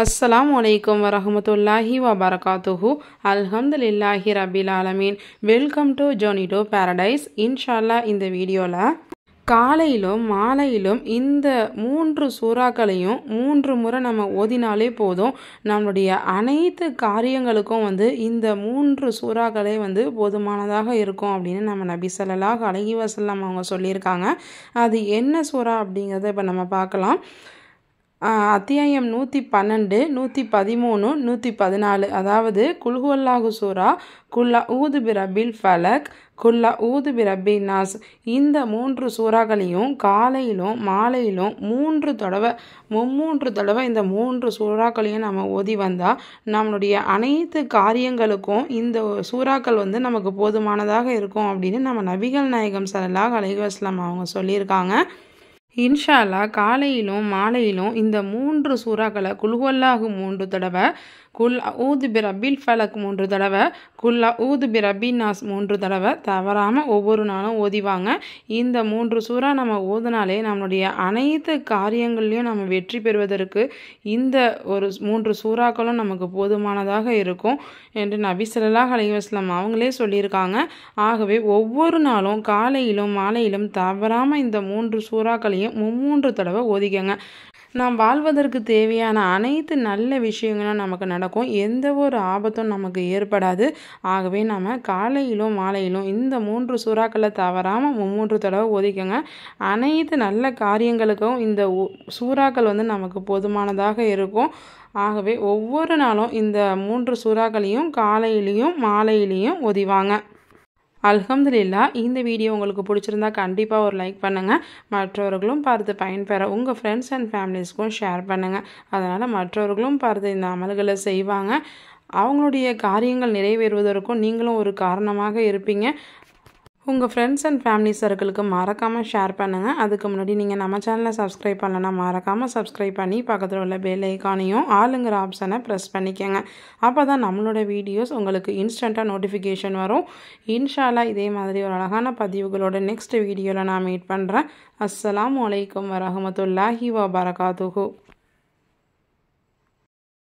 அஸ்லாம் வலைக்கம் வரமத்துல்லாஹி வபரகாத்துஹு இல்லாஹி ரபில் ஆலமீன் வெல்கம் டு ஜோனிடோ பேரடைஸ் இன்ஷால்லா இந்த வீடியோவில் காலையிலும் மாலையிலும் இந்த மூன்று சூறாக்களையும் மூன்று முறை நம்ம ஓதினாலே போதும் நம்மளுடைய அனைத்து காரியங்களுக்கும் வந்து இந்த மூன்று சூறாக்களே வந்து போதுமானதாக இருக்கும் அப்படின்னு நம்ம நபி சொல்லலாக அழகி வசல்லாம் அவங்க சொல்லியிருக்காங்க அது என்ன சூறா அப்படிங்கிறத இப்போ நம்ம பார்க்கலாம் அத்தியாயம் நூற்றி பன்னெண்டு நூற்றி பதிமூணு நூற்றி பதினாலு அதாவது குல்ஹுவல்லாஹு சூரா குல்லா ஊது பிரபில் ஃபலக் குல்லா ஊது பிரபி நாஸ் இந்த மூன்று சூறாக்களையும் காலையிலும் மாலையிலும் மூன்று தடவை மும்மூன்று தடவை இந்த மூன்று சூறாக்களையும் நம்ம ஓதி வந்தால் நம்மளுடைய அனைத்து காரியங்களுக்கும் இந்த சூறாக்கள் வந்து நமக்கு போதுமானதாக இருக்கும் அப்படின்னு நம்ம நபிகள் நாயகம் சல்லாஹ் அலிவாஸ்லாம் அவங்க சொல்லியிருக்காங்க இன்ஷால்லா காலையிலும் மாலையிலும் இந்த மூன்று சூறாக்களை குல்ஹுவல்லாஹு மூன்று தடவை குல் ஊது பி ஃபலக் மூன்று தடவை குல்லா ஊது பி நாஸ் மூன்று தடவை தவறாமல் ஒவ்வொரு நாளும் ஓதிவாங்க இந்த மூன்று சூறா நம்ம ஓதினாலே நம்மளுடைய அனைத்து காரியங்கள்லையும் நம்ம வெற்றி பெறுவதற்கு இந்த ஒரு மூன்று சூறாக்களும் நமக்கு போதுமானதாக இருக்கும் என்று நபி சொல்லாஹ் அவங்களே சொல்லியிருக்காங்க ஆகவே ஒவ்வொரு நாளும் காலையிலும் மாலையிலும் தவறாமல் இந்த மூன்று சூறாக்களையும் மந்திரத்தையும் மும்மூன்று தடவை ஓதிக்கங்க நாம் வாழ்வதற்கு தேவையான அனைத்து நல்ல விஷயங்களும் நமக்கு நடக்கும் எந்த ஒரு ஆபத்தும் நமக்கு ஏற்படாது ஆகவே நம்ம காலையிலும் மாலையிலும் இந்த மூன்று சூறாக்களை தவறாமல் மும்மூன்று தடவை ஒதுக்கங்க அனைத்து நல்ல காரியங்களுக்கும் இந்த சூறாக்கள் வந்து நமக்கு போதுமானதாக இருக்கும் ஆகவே ஒவ்வொரு நாளும் இந்த மூன்று சூறாக்களையும் காலையிலையும் மாலையிலையும் ஒதிவாங்க அல்ஹம்துலில்லா இந்த வீடியோ உங்களுக்கு பிடிச்சிருந்தா கண்டிப்பாக ஒரு லைக் பண்ணுங்கள் மற்றவர்களும் பார்த்து பயன்பெற உங்கள் ஃப்ரெண்ட்ஸ் அண்ட் ஃபேமிலிஸ்க்கும் ஷேர் பண்ணுங்கள் அதனால் மற்றவர்களும் பார்த்து இந்த அமல்களை செய்வாங்க அவங்களுடைய காரியங்கள் நிறைவேறுவதற்கும் நீங்களும் ஒரு காரணமாக இருப்பீங்க உங்கள் ஃப்ரெண்ட்ஸ் அண்ட் ஃபேமிலி சர்க்கிளுக்கு மறக்காமல் ஷேர் பண்ணுங்கள் அதுக்கு முன்னாடி நீங்கள் நம்ம சேனலை சப்ஸ்கிரைப் பண்ணலன்னா மறக்காமல் சப்ஸ்கிரைப் பண்ணி பக்கத்தில் உள்ள பெல் ஐக்கானையும் ஆளுங்கிற ஆப்ஷனை ப்ரெஸ் பண்ணிக்கோங்க அப்போ தான் நம்மளோட வீடியோஸ் உங்களுக்கு இன்ஸ்டண்ட்டாக நோட்டிஃபிகேஷன் வரும் இன்ஷாலா இதே மாதிரி ஒரு அழகான பதிவுகளோட நெக்ஸ்ட் வீடியோவில் நான் மீட் பண்ணுறேன் அஸ்லாம் வலைக்கம் வரமத்துல்லாஹி வபரகாத்துஹூ